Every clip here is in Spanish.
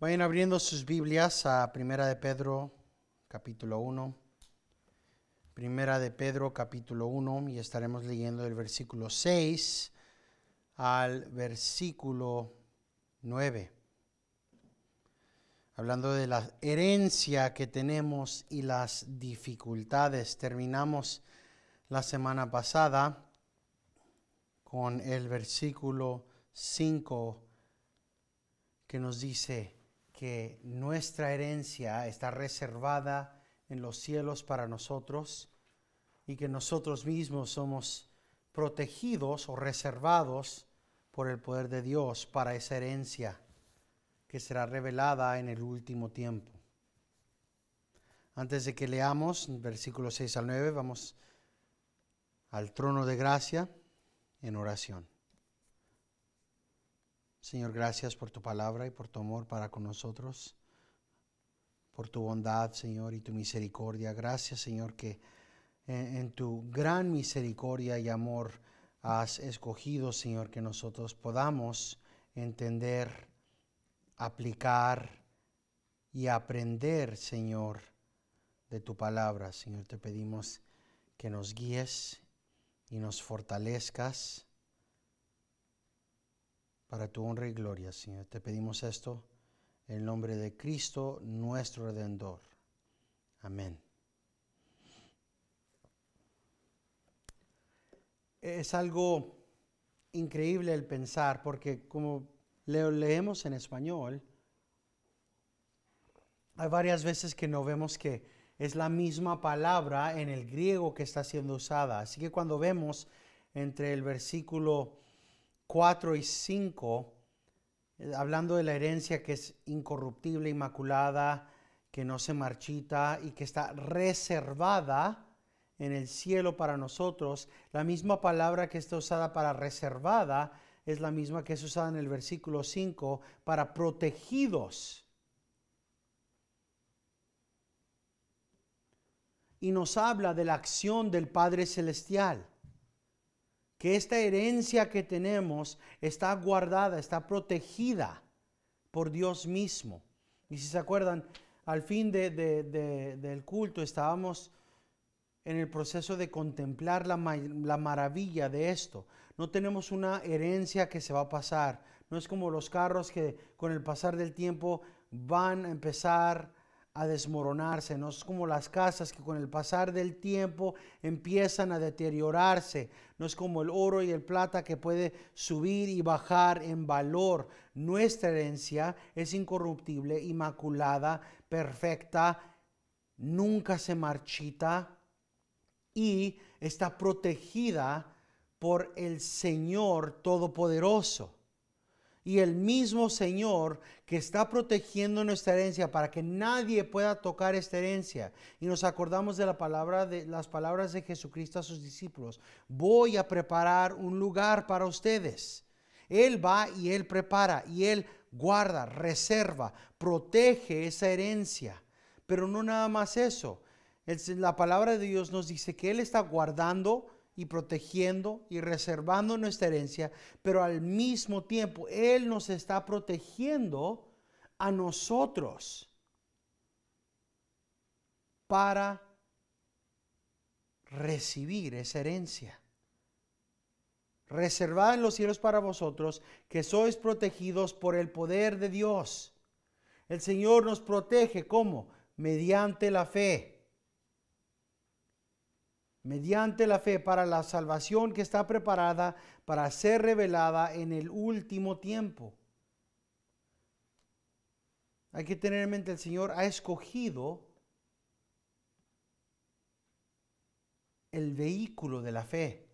Vayan abriendo sus Biblias a Primera de Pedro, capítulo 1. Primera de Pedro, capítulo 1, y estaremos leyendo el versículo 6 al versículo 9. Hablando de la herencia que tenemos y las dificultades. Terminamos la semana pasada con el versículo 5 que nos dice, que nuestra herencia está reservada en los cielos para nosotros y que nosotros mismos somos protegidos o reservados por el poder de Dios para esa herencia que será revelada en el último tiempo. Antes de que leamos versículos 6 al 9, vamos al trono de gracia en oración. Señor, gracias por tu palabra y por tu amor para con nosotros, por tu bondad, Señor, y tu misericordia. Gracias, Señor, que en, tu gran misericordia y amor has escogido, Señor, que nosotros podamos entender, aplicar y aprender, Señor, de tu palabra. Señor, te pedimos que nos guíes y nos fortalezcas para tu honra y gloria, Señor. Te pedimos esto en el nombre de Cristo, nuestro Redentor. Amén. Es algo increíble el pensar, porque como leemos en español, hay varias veces que no vemos que es la misma palabra en el griego que está siendo usada. Así que cuando vemos entre el versículo 4 y 5, eh, hablando de la herencia que es incorruptible, inmaculada, que no se marchita y que está reservada en el cielo para nosotros, la misma palabra que está usada para reservada es la misma que es usada en el versículo 5 para protegidos. Y nos habla de la acción del Padre Celestial que esta herencia que tenemos está guardada, está protegida por Dios mismo. Y si se acuerdan, al fin del culto estábamos en el proceso de contemplar la, la maravilla de esto. No tenemos una herencia que se va a pasar. No es como los carros que con el pasar del tiempo van a empezar a desmoronarse, no es como las casas que con el pasar del tiempo empiezan a deteriorarse, no es como el oro y el plata que puede subir y bajar en valor. Nuestra herencia es incorruptible, inmaculada, perfecta, nunca se marchita y está protegida por el Señor Todopoderoso. Y el mismo Señor que está protegiendo nuestra herencia para que nadie pueda tocar esta herencia. Y nos acordamos de la palabra de las palabras de Jesucristo a sus discípulos. Voy a preparar un lugar para ustedes. Él va y él prepara y él guarda, reserva, protege esa herencia. Pero no nada más eso. La palabra de Dios nos dice que él está guardando, y protegiendo y reservando nuestra herencia, pero al mismo tiempo Él nos está protegiendo a nosotros para recibir esa herencia. Reservada en los cielos para vosotros, que sois protegidos por el poder de Dios. El Señor nos protege, ¿cómo? Mediante la fe mediante la fe para la salvación que está preparada para ser revelada en el último tiempo. Hay que tener en mente, el Señor ha escogido el vehículo de la fe.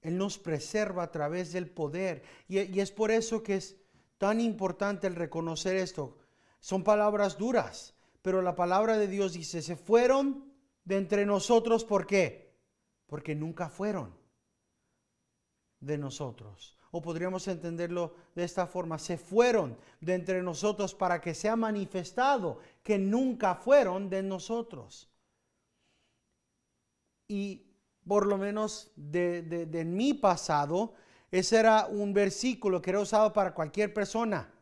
Él nos preserva a través del poder. Y, es por eso que es tan importante el reconocer esto. Son palabras duras, pero la palabra de Dios dice, se fueron de entre nosotros. ¿Por qué? Porque nunca fueron de nosotros. O podríamos entenderlo de esta forma. Se fueron de entre nosotros para que sea manifestado que nunca fueron de nosotros. Y por lo menos de, mi pasado, ese era un versículo que era usado para cualquier persona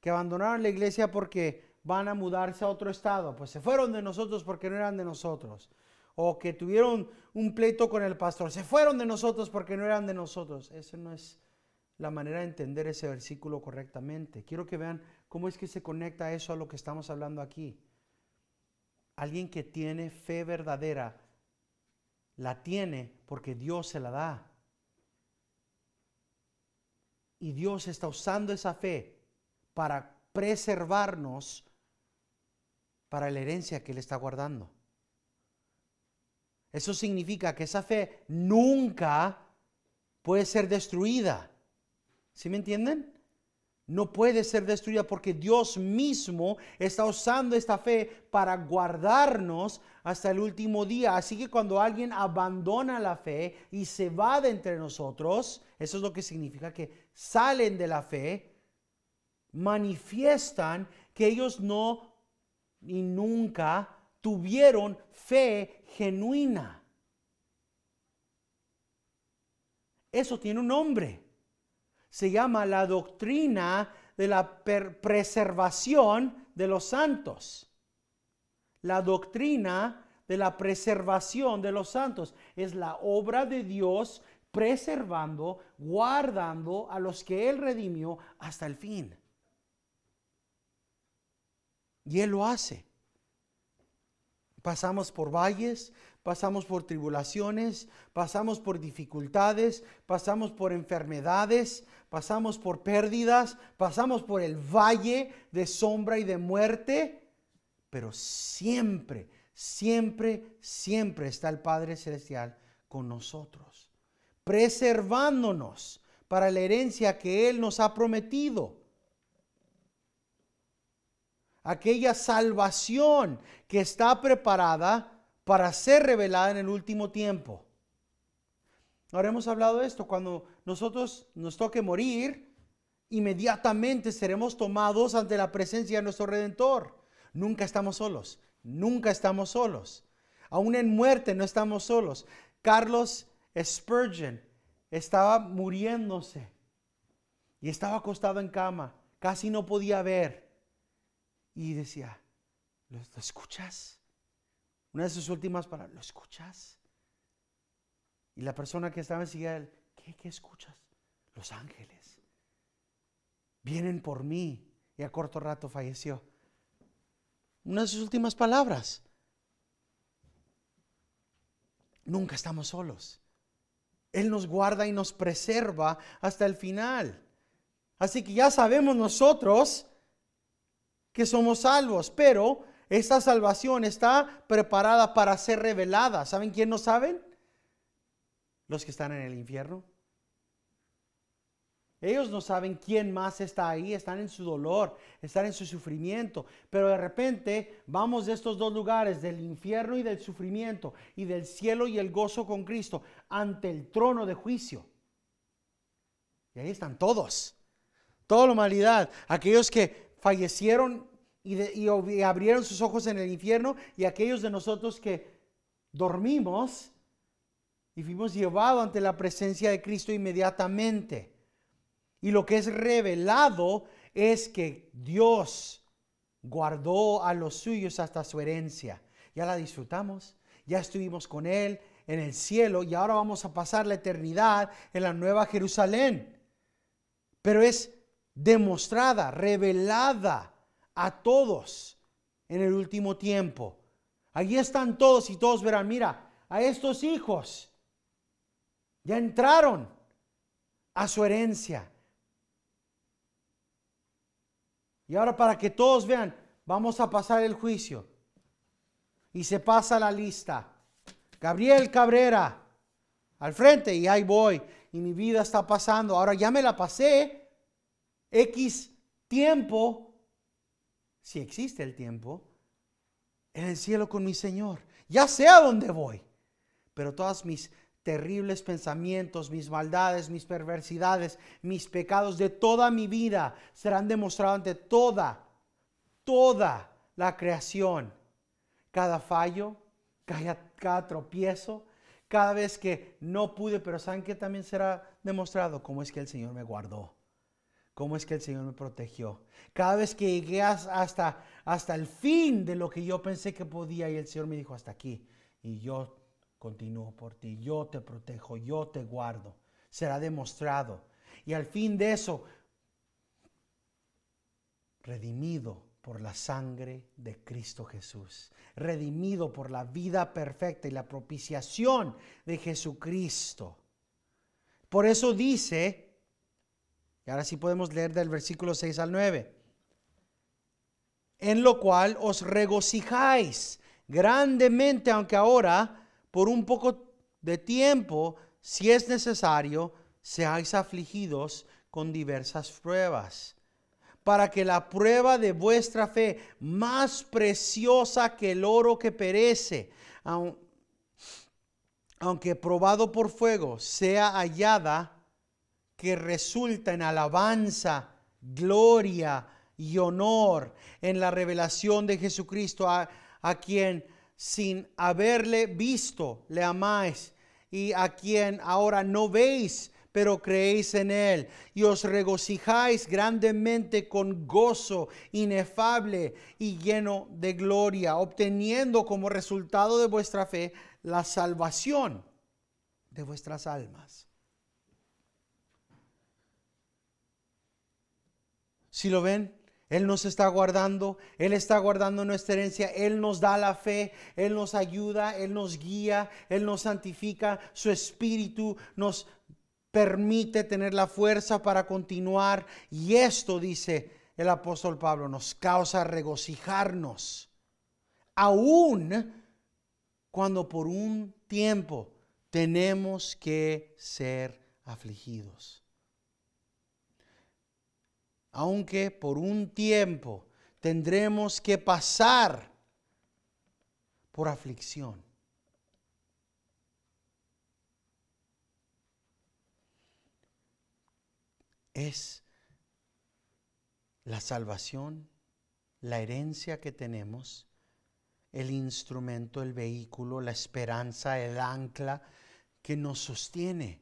que abandonaron la iglesia porque van a mudarse a otro estado, pues se fueron de nosotros porque no eran de nosotros. O que tuvieron un pleito con el pastor, se fueron de nosotros porque no eran de nosotros. Esa no es la manera de entender ese versículo correctamente. Quiero que vean cómo es que se conecta eso a lo que estamos hablando aquí. Alguien que tiene fe verdadera, la tiene porque Dios se la da. Y Dios está usando esa fe para preservarnos para la herencia que Él está guardando. Eso significa que esa fe nunca puede ser destruida. ¿Sí me entienden? No puede ser destruida porque Dios mismo está usando esta fe para guardarnos hasta el último día. Así que cuando alguien abandona la fe y se va de entre nosotros, eso es lo que significa que salen de la fe, manifiestan que ellos no y nunca tuvieron fe genuina. Eso tiene un nombre. Se llama la doctrina de la preservación de los santos. La doctrina de la preservación de los santos es la obra de Dios preservando, guardando a los que Él redimió hasta el fin. Y Él lo hace. Pasamos por valles, pasamos por tribulaciones, pasamos por dificultades, pasamos por enfermedades, pasamos por pérdidas, pasamos por el valle de sombra y de muerte, pero siempre, siempre, siempre está el Padre Celestial con nosotros, preservándonos para la herencia que Él nos ha prometido aquella salvación que está preparada para ser revelada en el último tiempo. Ahora hemos hablado de esto, cuando nosotros nos toque morir, inmediatamente seremos tomados ante la presencia de nuestro Redentor. Nunca estamos solos, nunca estamos solos. Aún en muerte no estamos solos. Carlos Spurgeon estaba muriéndose y estaba acostado en cama, casi no podía ver y decía, ¿lo, escuchas? Una de sus últimas palabras, ¿lo escuchas? Y la persona que estaba enseguida, él, ¿qué, ¿qué escuchas? Los ángeles. Vienen por mí. Y a corto rato falleció. Una de sus últimas palabras. Nunca estamos solos. Él nos guarda y nos preserva hasta el final. Así que ya sabemos nosotros que somos salvos, pero esta salvación está preparada para ser revelada. ¿Saben quién no saben? Los que están en el infierno. Ellos no saben quién más está ahí, están en su dolor, están en su sufrimiento, pero de repente vamos de estos dos lugares, del infierno y del sufrimiento, y del cielo y el gozo con Cristo, ante el trono de juicio. Y ahí están todos, toda la humanidad, aquellos que fallecieron y, abrieron sus ojos en el infierno y aquellos de nosotros que dormimos y fuimos llevados ante la presencia de Cristo inmediatamente. Y lo que es revelado es que Dios guardó a los suyos hasta su herencia. Ya la disfrutamos, ya estuvimos con Él en el cielo y ahora vamos a pasar la eternidad en la nueva Jerusalén. Pero es demostrada, revelada a todos en el último tiempo. Allí están todos y todos verán, mira, a estos hijos ya entraron a su herencia. Y ahora para que todos vean, vamos a pasar el juicio. Y se pasa la lista. Gabriel Cabrera, al frente, y ahí voy. Y mi vida está pasando. Ahora ya me la pasé, X tiempo, si existe el tiempo, en el cielo con mi Señor. Ya sea a dónde voy, pero todas mis terribles pensamientos, mis maldades, mis perversidades, mis pecados de toda mi vida serán demostrados ante toda, toda la creación. Cada fallo, cada, cada tropiezo, cada vez que no pude, pero ¿saben que también será demostrado? ¿Cómo es que el Señor me guardó? cómo es que el Señor me protegió. Cada vez que llegué hasta, hasta el fin de lo que yo pensé que podía y el Señor me dijo hasta aquí. Y yo continúo por ti, yo te protejo, yo te guardo. Será demostrado. Y al fin de eso, redimido por la sangre de Cristo Jesús, redimido por la vida perfecta y la propiciación de Jesucristo. Por eso dice, y ahora sí podemos leer del versículo 6 al 9. En lo cual os regocijáis grandemente, aunque ahora, por un poco de tiempo, si es necesario, seáis afligidos con diversas pruebas, para que la prueba de vuestra fe, más preciosa que el oro que perece, aunque probado por fuego, sea hallada que resulta en alabanza, gloria y honor en la revelación de Jesucristo a, quien sin haberle visto le amáis y a quien ahora no veis, pero creéis en Él, y os regocijáis grandemente con gozo inefable y lleno de gloria, obteniendo como resultado de vuestra fe la salvación de vuestras almas. Si lo ven, Él nos está guardando, Él está guardando nuestra herencia, Él nos da la fe, Él nos ayuda, Él nos guía, Él nos santifica, su espíritu nos permite tener la fuerza para continuar. Y esto, dice el apóstol Pablo, nos causa regocijarnos, aún cuando por un tiempo tenemos que ser afligidos aunque por un tiempo tendremos que pasar por aflicción. Es la salvación, la herencia que tenemos, el instrumento, el vehículo, la esperanza, el ancla que nos sostiene.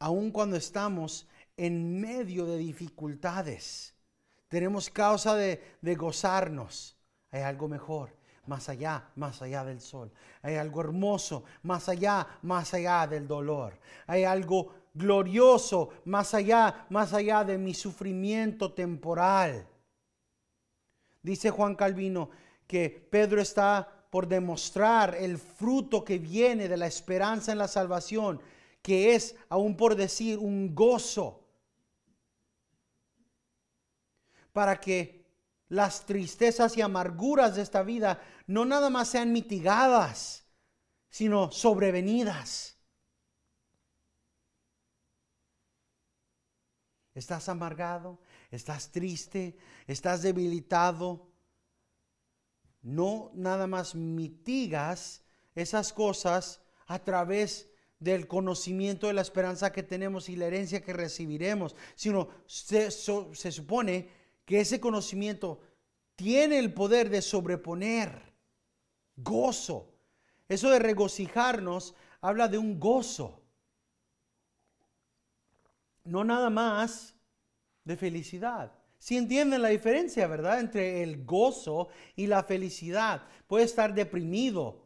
Aun cuando estamos en medio de dificultades. Tenemos causa de, gozarnos. Hay algo mejor más allá, más allá del sol. Hay algo hermoso, más allá, más allá del dolor. Hay algo glorioso, más allá, más allá de mi sufrimiento temporal. Dice Juan Calvino que Pedro está por demostrar el fruto que viene de la esperanza en la salvación, que es, aún por decir, un gozo para que las tristezas y amarguras de esta vida no nada más sean mitigadas, sino sobrevenidas. ¿Estás amargado? ¿Estás triste? ¿Estás debilitado? No nada más mitigas esas cosas a través del conocimiento de la esperanza que tenemos y la herencia que recibiremos, sino se, se supone que ese conocimiento tiene el poder de sobreponer gozo. Eso de regocijarnos habla de un gozo. No nada más de felicidad. Si entienden la diferencia, ¿verdad? Entre el gozo y la felicidad. Puede estar deprimido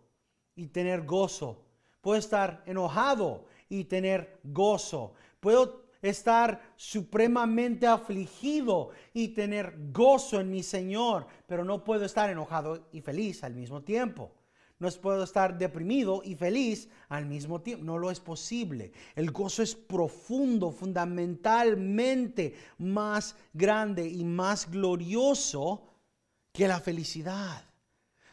y tener gozo. Puede estar enojado y tener gozo. Puedo estar supremamente afligido y tener gozo en mi Señor, pero no puedo estar enojado y feliz al mismo tiempo. No puedo estar deprimido y feliz al mismo tiempo. No lo es posible. El gozo es profundo, fundamentalmente más grande y más glorioso que la felicidad.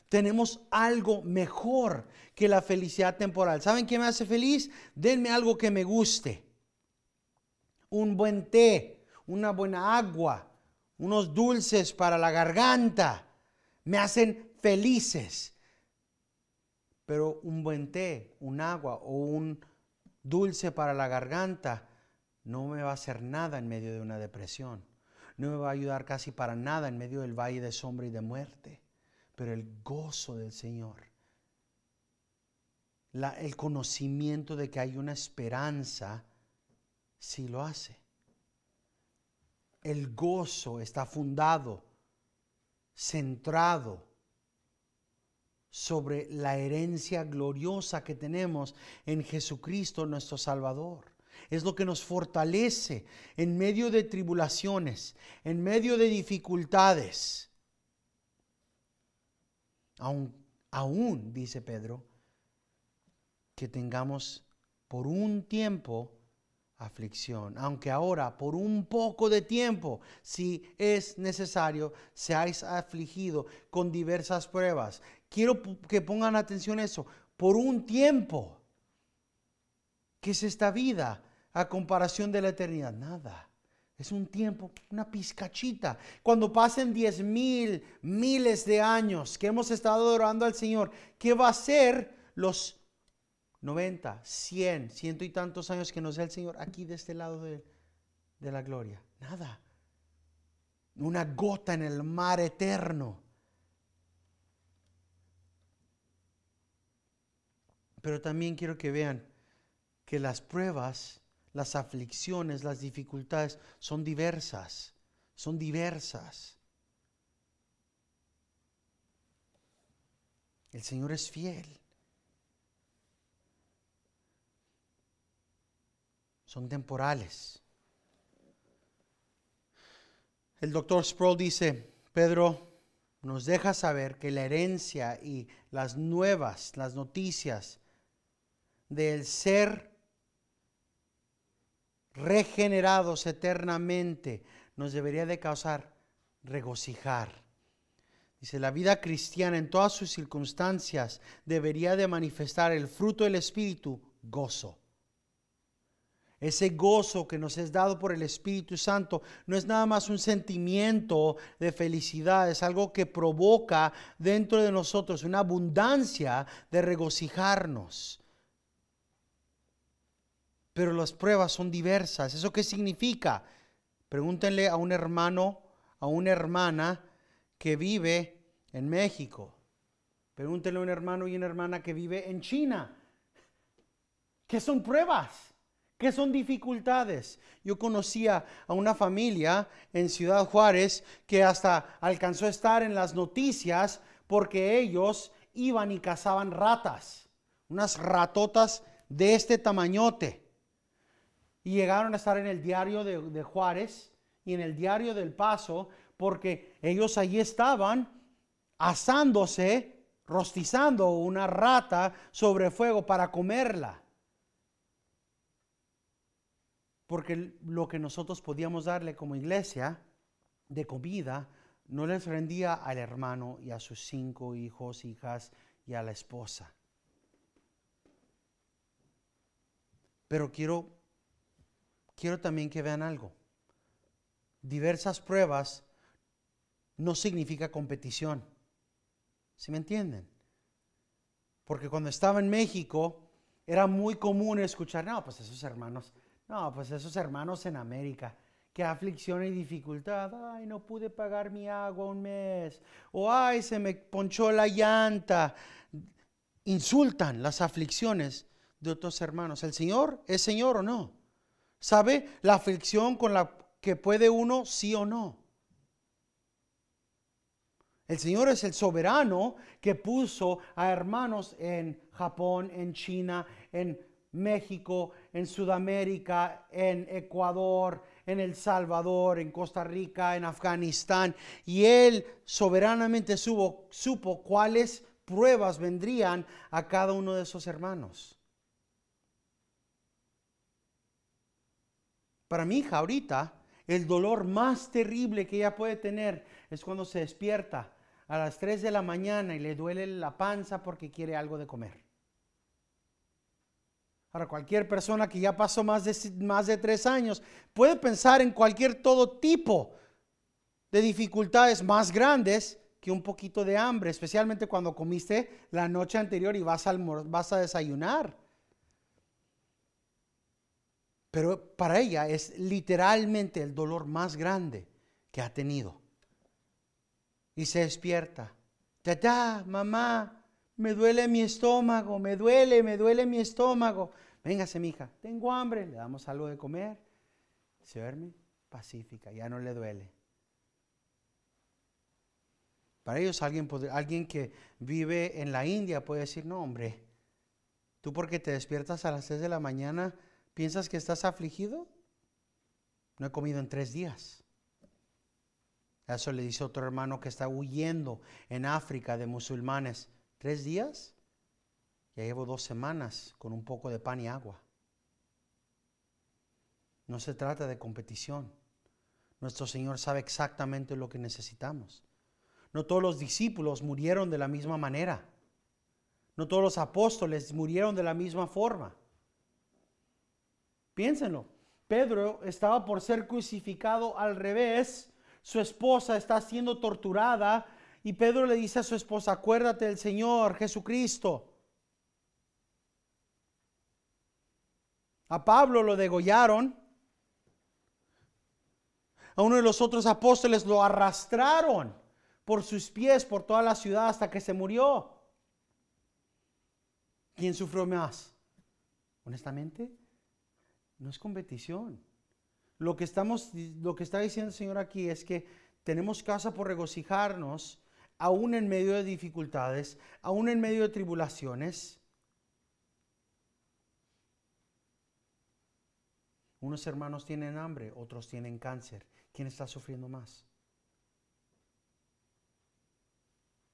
Tenemos algo mejor que la felicidad temporal. ¿Saben qué me hace feliz? Denme algo que me guste un buen té, una buena agua, unos dulces para la garganta, me hacen felices. Pero un buen té, un agua o un dulce para la garganta no me va a hacer nada en medio de una depresión. No me va a ayudar casi para nada en medio del valle de sombra y de muerte. Pero el gozo del Señor, el conocimiento de que hay una esperanza, si lo hace. El gozo está fundado, centrado sobre la herencia gloriosa que tenemos en Jesucristo nuestro Salvador. Es lo que nos fortalece en medio de tribulaciones, en medio de dificultades. Aún, aún dice Pedro, que tengamos por un tiempo aflicción, aunque ahora por un poco de tiempo, si es necesario, seáis afligido con diversas pruebas. Quiero que pongan atención a eso, por un tiempo. ¿Qué es esta vida a comparación de la eternidad? Nada. Es un tiempo, una pizcachita. Cuando pasen diez mil, miles de años que hemos estado adorando al Señor, ¿qué va a ser los 90, 100, ciento y tantos años que nos da el Señor aquí de este lado de, de la gloria. Nada. Una gota en el mar eterno. Pero también quiero que vean que las pruebas, las aflicciones, las dificultades son diversas, son diversas. El Señor es fiel. son temporales. El doctor Sproul dice, Pedro nos deja saber que la herencia y las nuevas, las noticias del ser regenerados eternamente nos debería de causar regocijar. Dice, la vida cristiana en todas sus circunstancias debería de manifestar el fruto del Espíritu, gozo. Ese gozo que nos es dado por el Espíritu Santo no es nada más un sentimiento de felicidad, es algo que provoca dentro de nosotros una abundancia de regocijarnos. Pero las pruebas son diversas. ¿Eso qué significa? Pregúntenle a un hermano, a una hermana que vive en México. Pregúntenle a un hermano y una hermana que vive en China. ¿Qué son pruebas? ¿Qué son dificultades? Yo conocía a una familia en Ciudad Juárez que hasta alcanzó a estar en las noticias porque ellos iban y cazaban ratas, unas ratotas de este tamañote. Y llegaron a estar en el diario de, de Juárez y en el diario del Paso porque ellos allí estaban asándose, rostizando una rata sobre fuego para comerla porque lo que nosotros podíamos darle como iglesia de comida no les rendía al hermano y a sus cinco hijos, hijas y a la esposa. Pero quiero, quiero también que vean algo. Diversas pruebas no significa competición. ¿Sí me entienden? Porque cuando estaba en México era muy común escuchar, no, pues esos hermanos no, pues esos hermanos en América. Qué aflicción y dificultad. Ay, no pude pagar mi agua un mes. O ay, se me ponchó la llanta. Insultan las aflicciones de otros hermanos. ¿El Señor es Señor o no? ¿Sabe la aflicción con la que puede uno sí o no? El Señor es el soberano que puso a hermanos en Japón, en China, en México, en Sudamérica, en Ecuador, en El Salvador, en Costa Rica, en Afganistán. Y él soberanamente supo cuáles pruebas vendrían a cada uno de esos hermanos. Para mi hija ahorita, el dolor más terrible que ella puede tener es cuando se despierta a las 3 de la mañana y le duele la panza porque quiere algo de comer. Para cualquier persona que ya pasó más de, más de tres años, puede pensar en cualquier todo tipo de dificultades más grandes que un poquito de hambre, especialmente cuando comiste la noche anterior y vas a, vas a desayunar. Pero para ella es literalmente el dolor más grande que ha tenido. Y se despierta. Tata, mamá, me duele mi estómago, me duele, me duele mi estómago. Véngase, hija, tengo hambre, le damos algo de comer, se duerme pacífica, ya no le duele. Para ellos alguien, alguien que vive en la India puede decir, no hombre, tú porque te despiertas a las 6 de la mañana, ¿piensas que estás afligido? No he comido en tres días. Eso le dice otro hermano que está huyendo en África de musulmanes. ¿Tres días? Ya llevo dos semanas con un poco de pan y agua. No se trata de competición. Nuestro Señor sabe exactamente lo que necesitamos. No todos los discípulos murieron de la misma manera. No todos los apóstoles murieron de la misma forma. Piénsenlo. Pedro estaba por ser crucificado al revés. Su esposa está siendo torturada. Y Pedro le dice a su esposa, acuérdate del Señor Jesucristo. A Pablo lo degollaron. A uno de los otros apóstoles lo arrastraron por sus pies por toda la ciudad hasta que se murió. ¿Quién sufrió más? Honestamente, no es competición. Lo que, estamos, lo que está diciendo el Señor aquí es que tenemos casa por regocijarnos, aún en medio de dificultades, aún en medio de tribulaciones. Unos hermanos tienen hambre, otros tienen cáncer. ¿Quién está sufriendo más?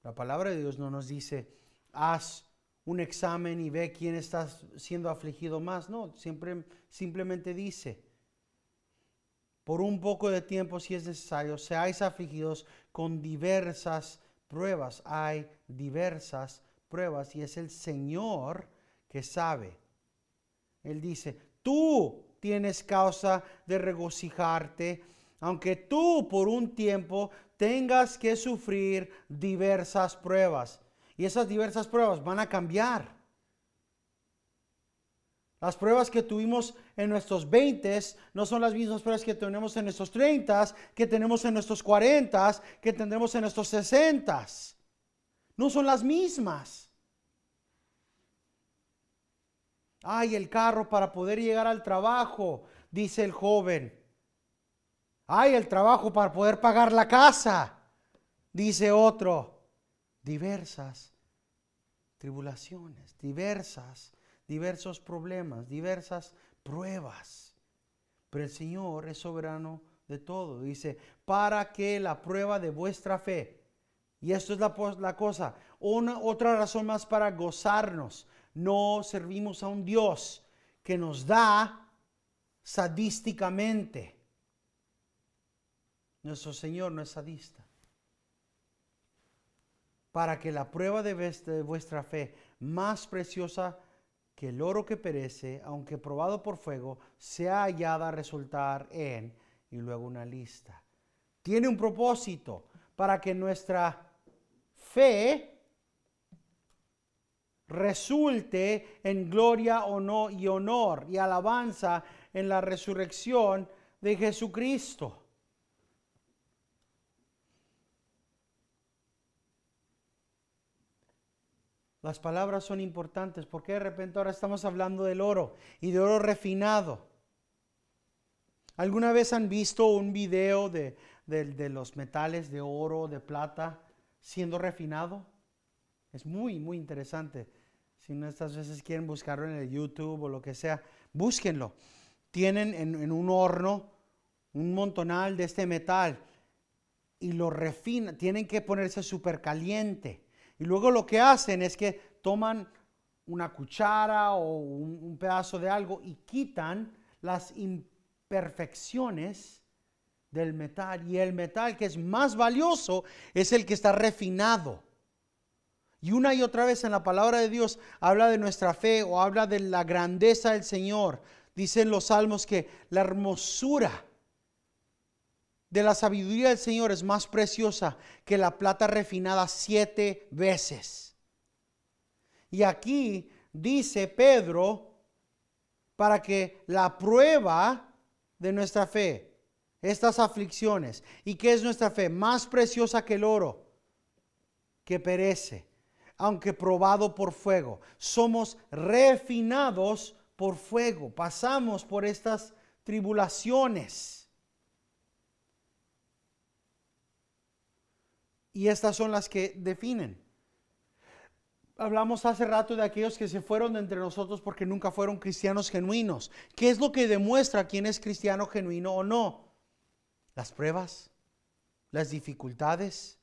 La palabra de Dios no nos dice, haz un examen y ve quién está siendo afligido más. No, siempre, simplemente dice, por un poco de tiempo, si es necesario, seáis afligidos con diversas pruebas. Hay diversas pruebas y es el Señor que sabe. Él dice, tú tienes causa de regocijarte, aunque tú por un tiempo tengas que sufrir diversas pruebas. Y esas diversas pruebas van a cambiar. Las pruebas que tuvimos en nuestros 20 no son las mismas pruebas que tenemos en nuestros 30, que tenemos en nuestros 40, que tendremos en nuestros 60. No son las mismas. Hay el carro para poder llegar al trabajo, dice el joven. Hay el trabajo para poder pagar la casa, dice otro. Diversas tribulaciones, diversas, diversos problemas, diversas pruebas. Pero el Señor es soberano de todo. Dice, para que la prueba de vuestra fe, y esto es la, cosa, una, otra razón más para gozarnos, no servimos a un Dios que nos da sadísticamente. Nuestro Señor no es sadista. Para que la prueba de vuestra fe, más preciosa que el oro que perece, aunque probado por fuego, sea hallada a resultar en, y luego una lista. Tiene un propósito para que nuestra fe resulte en gloria no y honor y alabanza en la resurrección de Jesucristo. Las palabras son importantes porque de repente ahora estamos hablando del oro y de oro refinado. ¿Alguna vez han visto un video de, de los metales de oro, de plata, siendo refinado? Es muy, muy interesante si no, estas veces quieren buscarlo en el YouTube o lo que sea, búsquenlo. Tienen en, un horno un montonal de este metal y lo refinan. Tienen que ponerse súper caliente. Y luego lo que hacen es que toman una cuchara o un pedazo de algo y quitan las imperfecciones del metal. Y el metal que es más valioso es el que está refinado. Y una y otra vez en la palabra de Dios habla de nuestra fe o habla de la grandeza del Señor. Dicen los salmos que la hermosura de la sabiduría del Señor es más preciosa que la plata refinada siete veces. Y aquí dice Pedro, para que la prueba de nuestra fe, estas aflicciones, y que es nuestra fe más preciosa que el oro, que perece aunque probado por fuego. Somos refinados por fuego. Pasamos por estas tribulaciones. Y estas son las que definen. Hablamos hace rato de aquellos que se fueron de entre nosotros porque nunca fueron cristianos genuinos. ¿Qué es lo que demuestra quién es cristiano genuino o no? Las pruebas, las dificultades,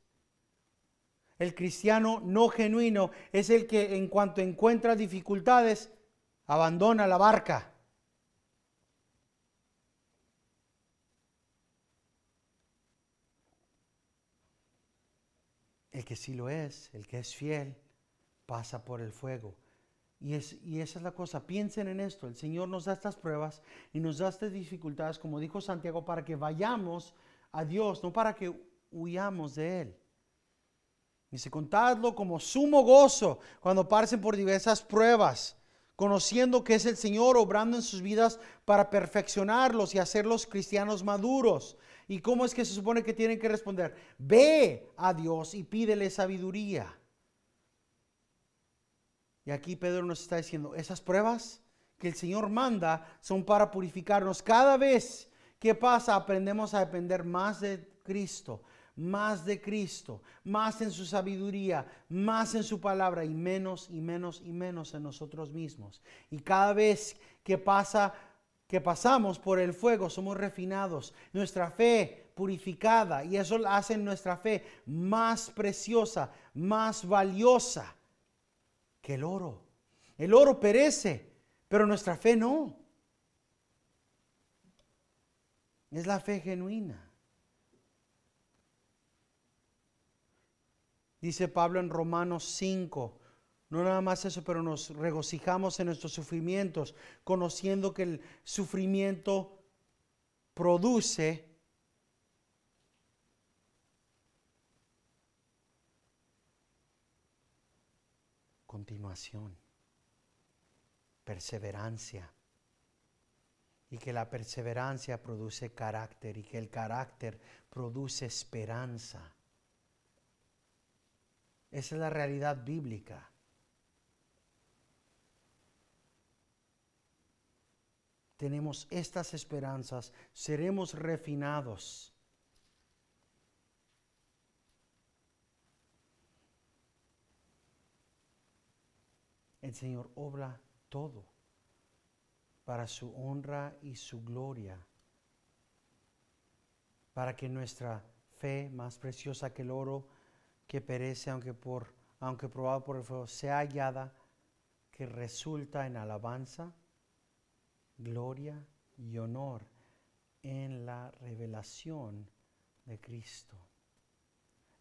el cristiano no genuino es el que en cuanto encuentra dificultades, abandona la barca. El que sí lo es, el que es fiel, pasa por el fuego. Y, es, esa es la cosa, piensen en esto, el Señor nos da estas pruebas y nos da estas dificultades, como dijo Santiago, para que vayamos a Dios, no para que huyamos de Él. Dice, contadlo como sumo gozo cuando pasen por diversas pruebas, conociendo que es el Señor obrando en sus vidas para perfeccionarlos y hacerlos cristianos maduros. ¿Y cómo es que se supone que tienen que responder? Ve a Dios y pídele sabiduría. Y aquí Pedro nos está diciendo, esas pruebas que el Señor manda son para purificarnos. Cada vez que pasa aprendemos a depender más de Cristo más de Cristo, más en su sabiduría, más en su palabra y menos y menos y menos en nosotros mismos. Y cada vez que pasa que pasamos por el fuego somos refinados, nuestra fe purificada y eso hace nuestra fe más preciosa, más valiosa que el oro. El oro perece, pero nuestra fe no. Es la fe genuina. Dice Pablo en Romanos 5, no nada más eso, pero nos regocijamos en nuestros sufrimientos, conociendo que el sufrimiento produce continuación, perseverancia. Y que la perseverancia produce carácter y que el carácter produce esperanza. Esa es la realidad bíblica. Tenemos estas esperanzas, seremos refinados. El Señor obra todo para su honra y su gloria, para que nuestra fe, más preciosa que el oro, que perece aunque, por, aunque probado por el fuego, sea hallada que resulta en alabanza, gloria y honor en la revelación de Cristo.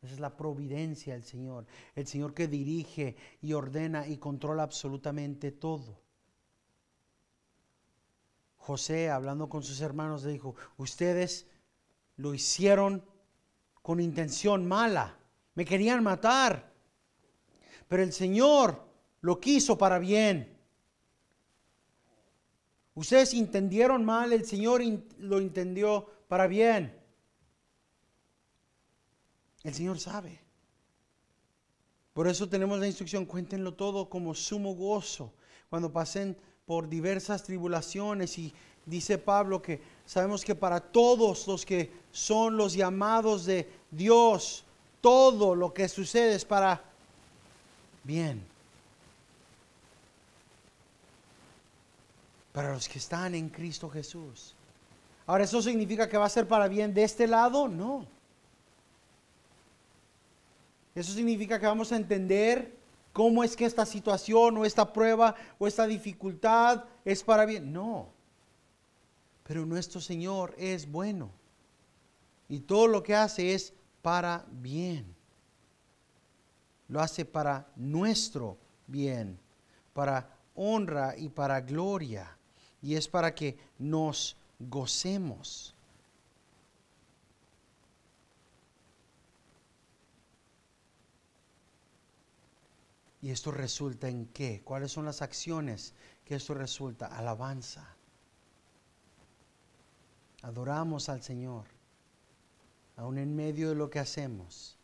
Esa es la providencia del Señor, el Señor que dirige y ordena y controla absolutamente todo. José, hablando con sus hermanos, le dijo, ustedes lo hicieron con intención mala, me querían matar. Pero el Señor lo quiso para bien. Ustedes entendieron mal, el Señor lo entendió para bien. El Señor sabe. Por eso tenemos la instrucción, cuéntenlo todo como sumo gozo cuando pasen por diversas tribulaciones. Y dice Pablo que sabemos que para todos los que son los llamados de Dios, todo lo que sucede es para bien. Para los que están en Cristo Jesús. Ahora, ¿eso significa que va a ser para bien de este lado? No. Eso significa que vamos a entender cómo es que esta situación o esta prueba o esta dificultad es para bien. No. Pero nuestro Señor es bueno. Y todo lo que hace es para bien. Lo hace para nuestro bien, para honra y para gloria. Y es para que nos gocemos. ¿Y esto resulta en qué? ¿Cuáles son las acciones que esto resulta? Alabanza. Adoramos al Señor aún en medio de lo que hacemos.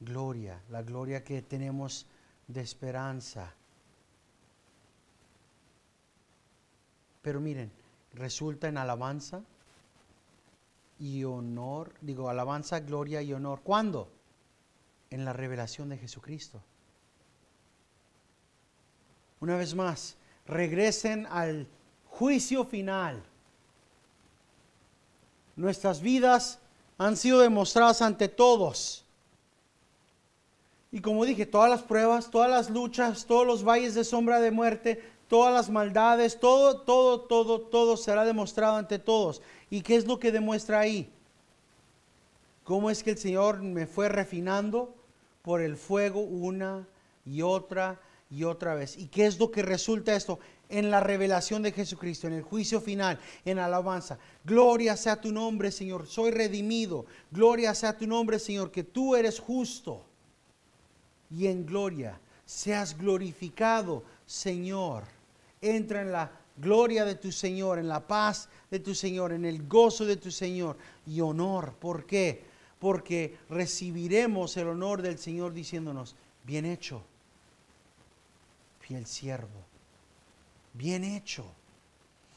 Gloria, la gloria que tenemos de esperanza. Pero miren, resulta en alabanza y honor, digo, alabanza, gloria y honor. ¿Cuándo? En la revelación de Jesucristo. Una vez más, regresen al juicio final nuestras vidas han sido demostradas ante todos. Y como dije, todas las pruebas, todas las luchas, todos los valles de sombra de muerte, todas las maldades, todo, todo, todo, todo será demostrado ante todos. ¿Y qué es lo que demuestra ahí? ¿Cómo es que el Señor me fue refinando por el fuego una y otra y otra vez? ¿Y qué es lo que resulta esto? en la revelación de Jesucristo, en el juicio final, en alabanza. Gloria sea tu nombre, Señor. Soy redimido. Gloria sea tu nombre, Señor, que tú eres justo. Y en gloria seas glorificado, Señor. Entra en la gloria de tu Señor, en la paz de tu Señor, en el gozo de tu Señor y honor. ¿Por qué? Porque recibiremos el honor del Señor diciéndonos, bien hecho, fiel siervo bien hecho.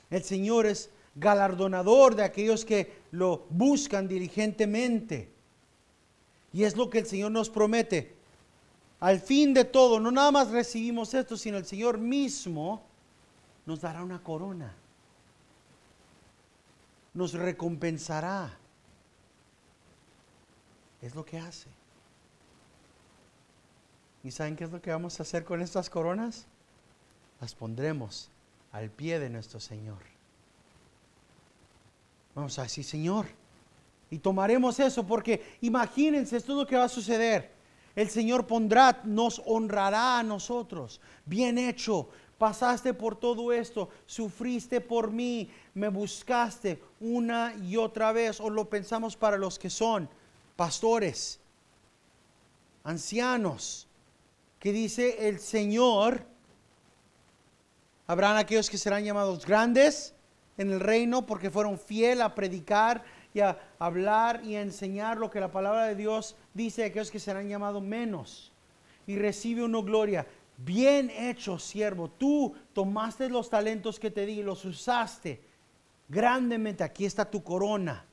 El Señor es galardonador de aquellos que lo buscan diligentemente. Y es lo que el Señor nos promete. Al fin de todo, no nada más recibimos esto, sino el Señor mismo nos dará una corona. Nos recompensará. Es lo que hace. ¿Y saben qué es lo que vamos a hacer con estas coronas? Las pondremos al pie de nuestro Señor. Vamos a decir, Señor, y tomaremos eso porque imagínense, esto lo que va a suceder. El Señor pondrá, nos honrará a nosotros. Bien hecho, pasaste por todo esto, sufriste por mí, me buscaste una y otra vez. O lo pensamos para los que son pastores, ancianos, que dice el Señor Habrán aquellos que serán llamados grandes en el reino porque fueron fiel a predicar y a hablar y a enseñar lo que la palabra de Dios dice aquellos que serán llamados menos. Y recibe una gloria. Bien hecho, siervo. Tú tomaste los talentos que te di, y los usaste grandemente. Aquí está tu corona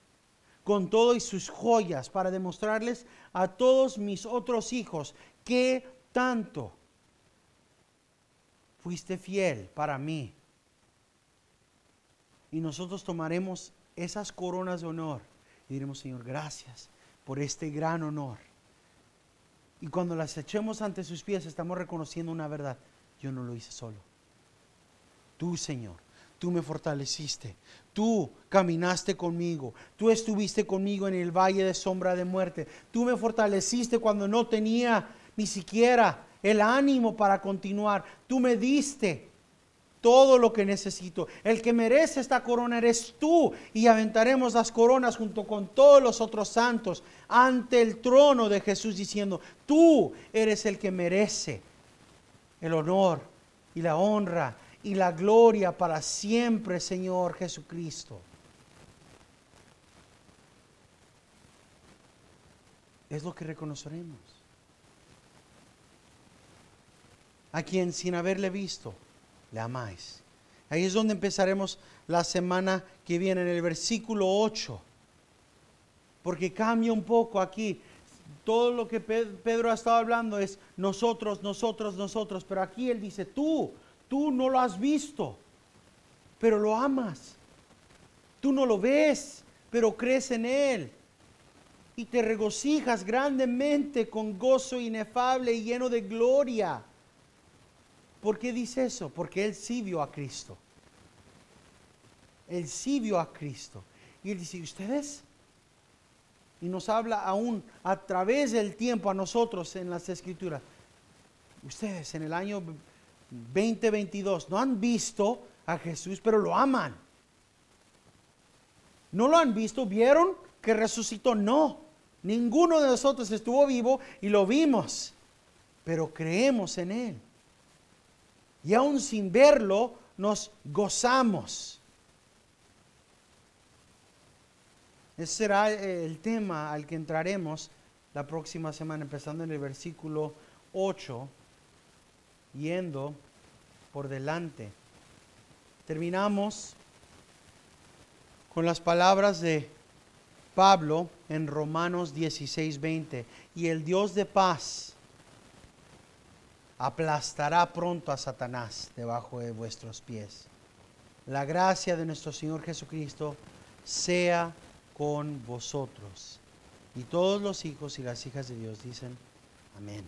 con todo y sus joyas para demostrarles a todos mis otros hijos que tanto fuiste fiel para mí. Y nosotros tomaremos esas coronas de honor y diremos, Señor, gracias por este gran honor. Y cuando las echemos ante sus pies, estamos reconociendo una verdad. Yo no lo hice solo. Tú, Señor, tú me fortaleciste. Tú caminaste conmigo. Tú estuviste conmigo en el valle de sombra de muerte. Tú me fortaleciste cuando no tenía ni siquiera el ánimo para continuar. Tú me diste todo lo que necesito. El que merece esta corona eres tú y aventaremos las coronas junto con todos los otros santos ante el trono de Jesús diciendo, tú eres el que merece el honor y la honra y la gloria para siempre, Señor Jesucristo. Es lo que reconoceremos. a quien sin haberle visto le amáis. Ahí es donde empezaremos la semana que viene, en el versículo 8. Porque cambia un poco aquí. Todo lo que Pedro ha estado hablando es nosotros, nosotros, nosotros. Pero aquí él dice, tú, tú no lo has visto, pero lo amas. Tú no lo ves, pero crees en él. Y te regocijas grandemente con gozo inefable y lleno de gloria ¿Por qué dice eso? Porque él sí vio a Cristo. Él sí vio a Cristo. Y él dice, ¿ustedes? Y nos habla aún a través del tiempo a nosotros en las escrituras. Ustedes en el año 2022 no han visto a Jesús, pero lo aman. No lo han visto, vieron que resucitó. No, ninguno de nosotros estuvo vivo y lo vimos, pero creemos en Él y aún sin verlo nos gozamos. Ese será eh, el tema al que entraremos la próxima semana, empezando en el versículo 8, yendo por delante. Terminamos con las palabras de Pablo en Romanos 16, 20. Y el Dios de paz aplastará pronto a Satanás debajo de vuestros pies. La gracia de nuestro Señor Jesucristo sea con vosotros. Y todos los hijos y las hijas de Dios dicen, amén.